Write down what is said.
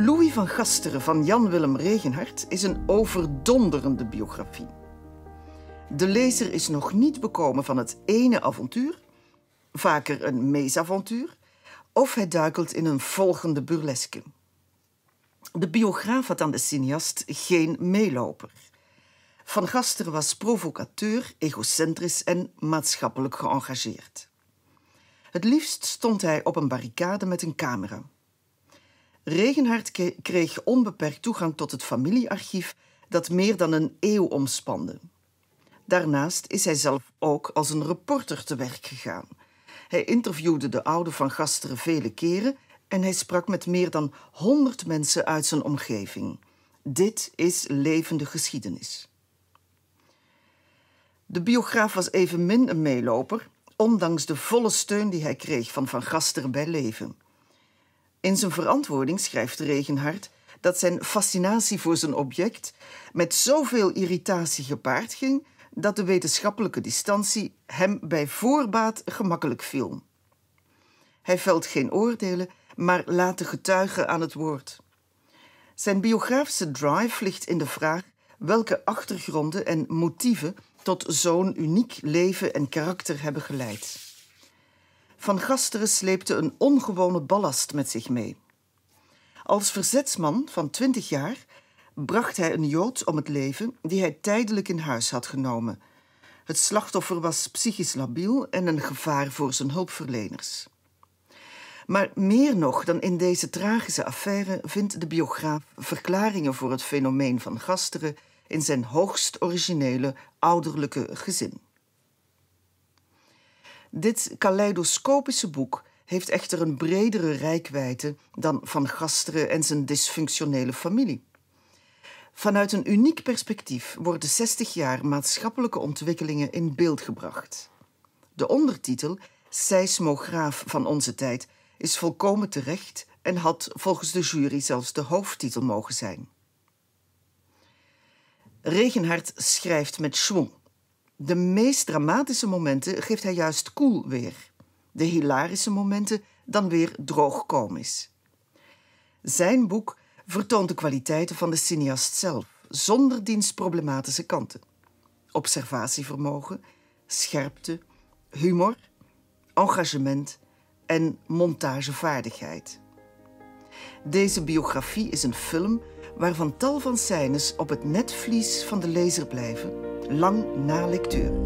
Louis van Gasteren van Jan Willem Regenhard is een overdonderende biografie. De lezer is nog niet bekomen van het ene avontuur, vaker een meesavontuur, of hij duikelt in een volgende burleske. De biograaf had aan de cineast geen meeloper. Van Gasteren was provocateur, egocentrisch en maatschappelijk geëngageerd. Het liefst stond hij op een barricade met een camera. Regenhard kreeg onbeperkt toegang tot het familiearchief dat meer dan een eeuw omspande. Daarnaast is hij zelf ook als een reporter te werk gegaan. Hij interviewde de oude van Gasteren vele keren en hij sprak met meer dan 100 mensen uit zijn omgeving. Dit is levende geschiedenis. De biograaf was evenmin een meeloper, ondanks de volle steun die hij kreeg van Van Gaster bij leven. In zijn verantwoording schrijft Regenhard dat zijn fascinatie voor zijn object met zoveel irritatie gepaard ging dat de wetenschappelijke distantie hem bij voorbaat gemakkelijk viel. Hij velt geen oordelen, maar laat de getuigen aan het woord. Zijn biografische drive ligt in de vraag welke achtergronden en motieven tot zo'n uniek leven en karakter hebben geleid. Van Gasteren sleepte een ongewone ballast met zich mee. Als verzetsman van 20 jaar bracht hij een Jood om het leven die hij tijdelijk in huis had genomen. Het slachtoffer was psychisch labiel en een gevaar voor zijn hulpverleners. Maar meer nog dan in deze tragische affaire vindt de biograaf verklaringen voor het fenomeen van Gasteren in zijn hoogst originele ouderlijke gezin. Dit kaleidoscopische boek heeft echter een bredere rijkwijde dan Van Gasteren en zijn dysfunctionele familie. Vanuit een uniek perspectief worden 60 jaar maatschappelijke ontwikkelingen in beeld gebracht. De ondertitel, Seismograaf van onze tijd, is volkomen terecht en had volgens de jury zelfs de hoofdtitel mogen zijn. Regenhard schrijft met schwung. De meest dramatische momenten geeft hij juist koel cool weer. De hilarische momenten dan weer droogkomisch. Zijn boek vertoont de kwaliteiten van de cineast zelf, zonder diens problematische kanten. Observatievermogen, scherpte, humor, engagement en montagevaardigheid. Deze biografie is een film waarvan tal van scènes op het netvlies van de lezer blijven lang na lectuur.